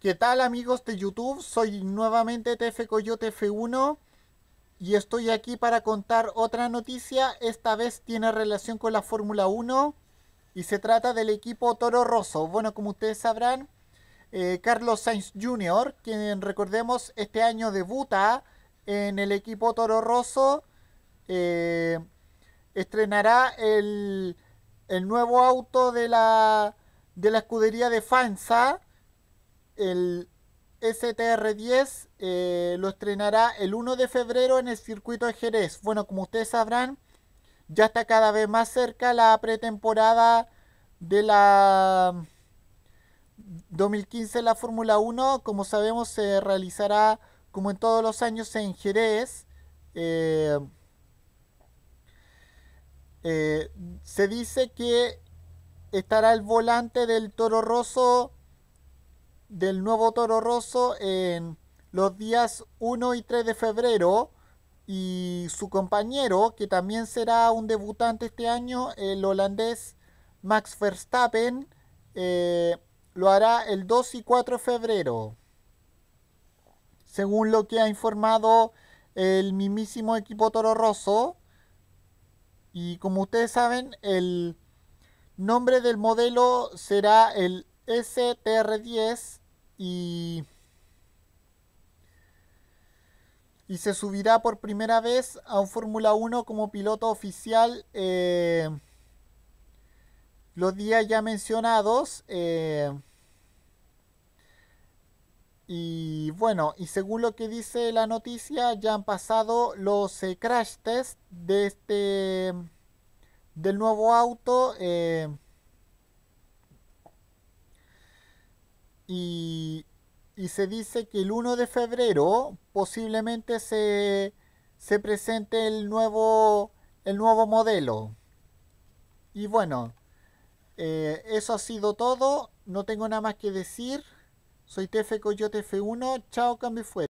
¿Qué tal amigos de YouTube? Soy nuevamente TF Coyote F1 y estoy aquí para contar otra noticia. Esta vez tiene relación con la Fórmula 1 y se trata del equipo Toro Rosso. Bueno, como ustedes sabrán, eh, Carlos Sainz Jr., quien recordemos este año debuta en el equipo Toro Rosso, eh, estrenará el, nuevo auto de la, de la escudería de FANSA el STR10 eh, lo estrenará el 1 de febrero en el circuito de Jerez. Bueno, como ustedes sabrán, ya está cada vez más cerca la pretemporada de la 2015 la Fórmula 1. Como sabemos, se realizará como en todos los años en Jerez. Eh, eh, se dice que estará el volante del Toro Rosso del nuevo Toro Rosso en los días 1 y 3 de febrero y su compañero, que también será un debutante este año, el holandés Max Verstappen, eh, lo hará el 2 y 4 de febrero, según lo que ha informado el mismísimo equipo Toro Rosso. Y como ustedes saben, el nombre del modelo será el STR10 y, y se subirá por primera vez a un Fórmula 1 como piloto oficial eh, los días ya mencionados. Eh, y bueno, y según lo que dice la noticia, ya han pasado los eh, crash test de este, del nuevo auto. Y, se dice que el 1 de febrero posiblemente se, presente el nuevo, el nuevo modelo. Y bueno, eh, eso ha sido todo. No tengo nada más que decir. Soy TF Coyote F1. Chao, cambio fuera.